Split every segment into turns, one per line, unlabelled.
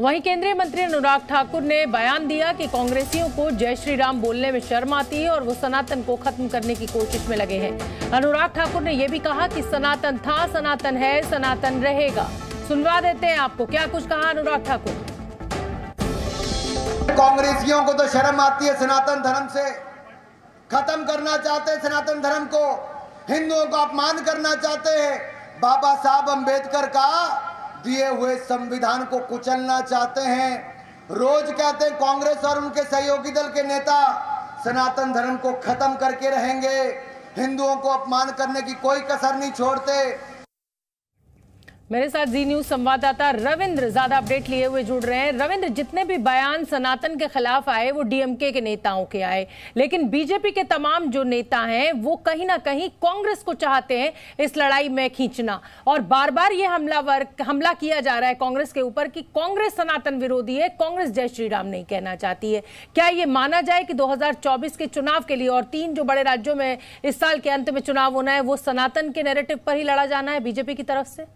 वहीं केंद्रीय मंत्री अनुराग ठाकुर ने बयान दिया कि कांग्रेसियों को जय श्री राम बोलने में शर्म आती है और वो सनातन को खत्म करने की कोशिश में लगे हैं अनुराग ठाकुर ने यह भी कहा कि सनातन था सनातन है सनातन रहेगा सुनवा देते हैं आपको क्या कुछ कहा अनुराग ठाकुर
कांग्रेसियों को तो शर्म आती है सनातन धर्म से खत्म करना चाहते हैं सनातन धर्म को हिंदुओं को अपमान करना चाहते हैं बाबा साहब अम्बेडकर का दिए हुए संविधान को कुचलना चाहते हैं रोज कहते हैं कांग्रेस और उनके सहयोगी दल के नेता सनातन धर्म को खत्म करके रहेंगे हिंदुओं को अपमान करने की कोई कसर नहीं छोड़ते
मेरे साथ जी न्यूज संवाददाता रविंद्र ज्यादा अपडेट लिए हुए जुड़ रहे हैं रविंद्र जितने भी बयान सनातन के खिलाफ आए वो डीएमके के नेताओं के आए लेकिन बीजेपी के तमाम जो नेता हैं वो कहीं ना कहीं कांग्रेस को चाहते हैं इस लड़ाई में खींचना और बार बार ये हमलावर हमला किया जा रहा है कांग्रेस के ऊपर की कांग्रेस सनातन विरोधी है कांग्रेस जय श्री राम नहीं कहना चाहती है क्या ये माना जाए कि दो के चुनाव के लिए और तीन जो बड़े राज्यों में इस साल के अंत में चुनाव होना है वो सनातन के नेरेटिव पर ही लड़ा जाना है बीजेपी की तरफ से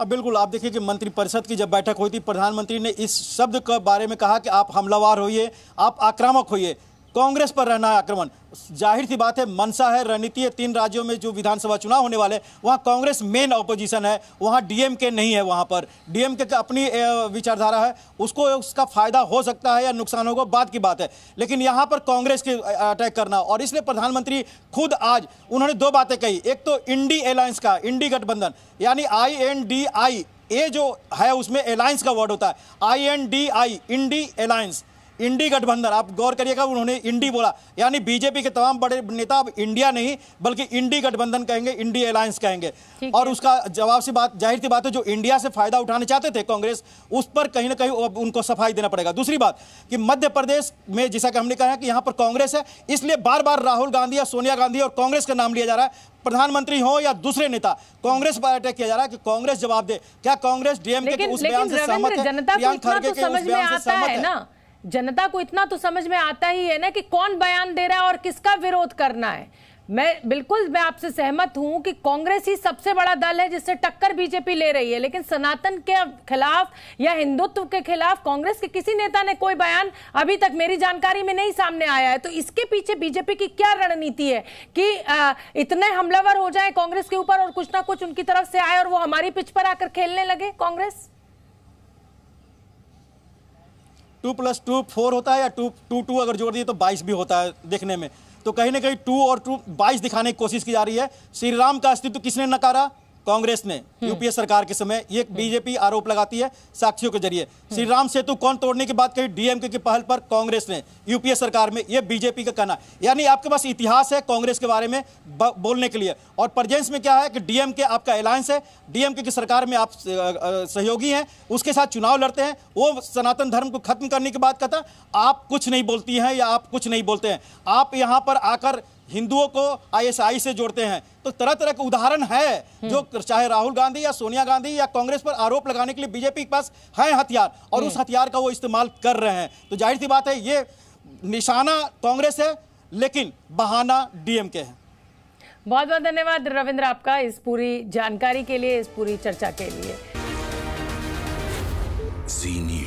अब बिल्कुल आप देखिए कि मंत्रिपरिषद की जब बैठक हुई थी प्रधानमंत्री ने इस शब्द के बारे में कहा कि आप हमलावार होइए आप आक्रामक होइए कांग्रेस पर रहना है आक्रमण जाहिर सी बात है मनसा है रणनीति है तीन राज्यों में जो विधानसभा चुनाव होने वाले वहाँ कांग्रेस मेन अपोजिशन है वहाँ डीएम के नहीं है वहाँ पर डीएम के अपनी विचारधारा है उसको उसका फायदा हो सकता है या नुकसान होगा बाद की बात है लेकिन यहाँ पर कांग्रेस के अटैक करना और इसलिए प्रधानमंत्री खुद आज उन्होंने दो बातें कही एक तो इंडी एलायंस का इंडी गठबंधन यानी आई एन डी आई ए जो है उसमें अलायंस का वर्ड होता है I N D I INDI alliance INDI गठबंधन आप गौर करिएगा उन्होंने इंडी बोला यानी बीजेपी के तमाम बड़े नेता अब इंडिया नहीं बल्कि इंडी गठबंधन कहेंगे इंडी अलायंस कहेंगे और उसका जवाब से बात जाहिर सी बात है जो इंडिया से फायदा उठाना चाहते थे कांग्रेस उस पर कहीं ना कहीं अब उनको सफाई देना पड़ेगा दूसरी बात कि मध्य प्रदेश में जैसा कि हमने कहा कि यहाँ पर कांग्रेस है इसलिए बार बार राहुल गांधी या सोनिया गांधी और कांग्रेस का नाम लिया जा रहा है प्रधानमंत्री हो या दूसरे नेता कांग्रेस पर अटैक किया जा रहा है कि कांग्रेस जवाब दे क्या कांग्रेस डीएम के उस बयान से सहमत है जनता को इतना तो समझ में आता है ना
जनता को इतना तो समझ में आता ही है ना कि कौन बयान दे रहा है और किसका विरोध करना है मैं बिल्कुल मैं आपसे सहमत हूं कि कांग्रेस ही सबसे बड़ा दल है जिससे टक्कर बीजेपी ले रही है लेकिन सनातन के खिलाफ या हिंदुत्व के खिलाफ कांग्रेस के किसी नेता ने कोई बयान अभी तक मेरी जानकारी में नहीं सामने आया है तो इसके पीछे बीजेपी की क्या रणनीति है कि आ, इतने हमलावर हो जाए कांग्रेस के ऊपर और कुछ ना कुछ उनकी तरफ से आए और वो हमारी पिच पर आकर खेलने लगे Congress
two plus two four होता है या टू टू टू अगर जोड़ दिए तो बाईस भी होता है देखने में तो कहीं ना कहीं टू और टू बाईस दिखाने की कोशिश की जा रही है श्री राम का अस्तित्व किसने नकारा कांग्रेस ने हम्म। यूपीए सरकार के समय ये बीजेपी आरोप लगाती है साक्षियों के जरिए हम्म। श्री राम सेतु कौन तोड़ने की बात कही डीएमके की पहल पर कांग्रेस ने यूपीए सरकार में ये बीजेपी का कहना यानी आपके पास इतिहास है कांग्रेस के बारे में बोलने के लिए और प्रजेंस में क्या है कि डीएमके आपका अलायंस है डीएमके की सरकार में आप सहयोगी हैं उसके साथ चुनाव लड़ते हैं वो सनातन धर्म को खत्म करने की बात कहता आप कुछ नहीं बोलती हैं या आप कुछ नहीं बोलते हैं आप यहाँ पर आकर हिंदुओं को आईएसआई से जोड़ते हैं तो तरह तरह के उदाहरण है हम्म। जो चाहे राहुल गांधी या सोनिया गांधी या कांग्रेस पर आरोप लगाने के लिए बीजेपी के पास है हथियार और हम्म। उस हथियार का वो इस्तेमाल कर रहे हैं तो जाहिर सी बात है ये निशाना कांग्रेस है लेकिन बहाना डीएमके है
बहुत बहुत धन्यवाद रविंद्र आपका इस पूरी जानकारी के लिए इस पूरी चर्चा के
लिए